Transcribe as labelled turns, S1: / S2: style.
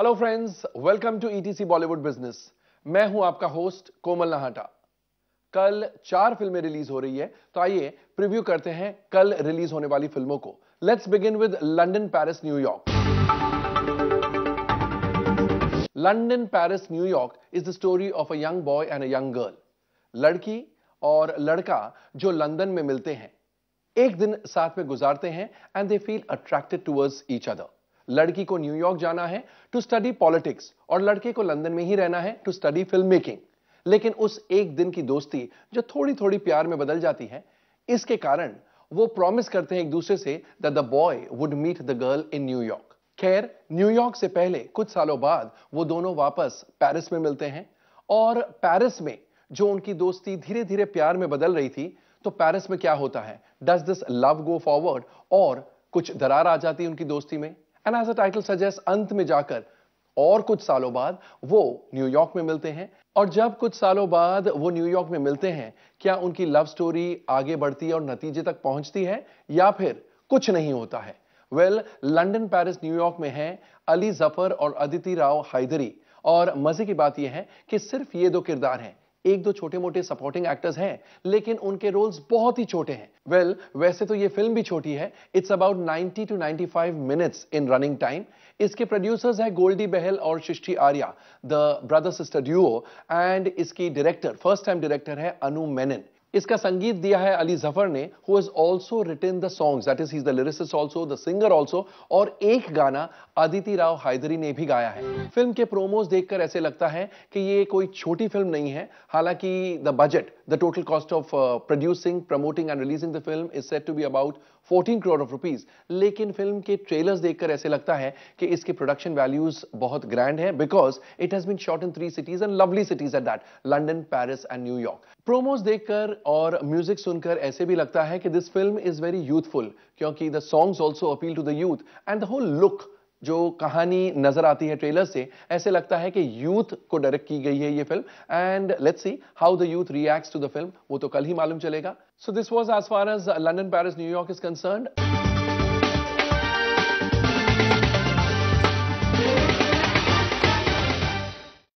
S1: Hello friends welcome to ETC Bollywood business मैं हूं आपका होस्ट कोमल नाहटा कल चार फिल्में रिलीज हो रही है तो आइए प्रीव्यू करते हैं कल रिलीज होने वाली फिल्मों को let's begin with London Paris New York London Paris New York is the story of a young boy and a young girl लड़की और लड़का जो लंदन में मिलते हैं एक दिन साथ में गुजारते हैं and they feel attracted towards each other लड़की को न्यूयॉर्क जाना है टू स्टडी पॉलिटिक्स और लड़के को लंदन में ही रहना है टू स्टडी फिल्म मेकिंग लेकिन उस एक दिन की दोस्ती जो थोड़ी थोड़ी प्यार में बदल जाती है इसके कारण वो प्रॉमिस करते हैं एक दूसरे से the boy would meet the girl in New York खैर न्यूयॉर्क से पहले कुछ सालों बाद वो दोनों वापस पेरिस में मिलते हैं और पेरिस में जो उनकी दोस्ती धीरे धीरे प्यार में बदल रही थी तो पेरिस में क्या होता है does this love go forward और कुछ दरार आ जाती है उनकी दोस्ती में and as a title suggest अंत में जाकर और कुछ सालों बाद वो न्यूयॉर्क में मिलते हैं और जब कुछ सालों बाद वो न्यूयॉर्क में मिलते हैं क्या उनकी लव स्टोरी आगे बढ़ती है और नतीजे तक पहुंचती है या फिर कुछ नहीं होता है वेल लंडन पेरिस न्यूयॉर्क में है अली जफर और अदिति राव हैदरी और मजे की बात यह है कि सिर्फ ये दो किरदार हैं एक दो छोटे मोटे सपोर्टिंग एक्टर्स हैं लेकिन उनके रोल्स बहुत ही छोटे हैं वेल well, वैसे तो ये फिल्म भी छोटी है it's about 90 to 95 minutes in running time इसके प्रोड्यूसर्स हैं गोल्डी बहल और Srishti Arya the brother sister duo and इसकी डायरेक्टर फर्स्ट टाइम डायरेक्टर है अनु मेनन इसका संगीत दिया है अली जफर ने who is also written the songs that is is the lyricist also the singer also और एक गाना अदिति राव हायदरी ने भी गाया है फिल्म के प्रोमोज देखकर ऐसे लगता है कि ये कोई छोटी फिल्म नहीं है हालांकि the budget The total cost of uh, producing, promoting and releasing the film is said to be about 14 crore of rupees. लेकिन फिल्म के ट्रेलर्स देखकर ऐसे लगता है कि इसके प्रोडक्शन वैल्यूज बहुत ग्रैंड है because it has been shot in three cities and lovely cities at that London Paris and New York promos देखकर और म्यूजिक सुनकर ऐसे भी लगता है कि this film is very youthful क्योंकि the songs also appeal to the youth and the whole look जो कहानी नजर आती है ट्रेलर से ऐसे लगता है कि यूथ को डायरेक्ट की गई है ये film and let's see how the youth reacts to the film वो तो कल ही मालूम चलेगा so this was as far as London Paris New York is concerned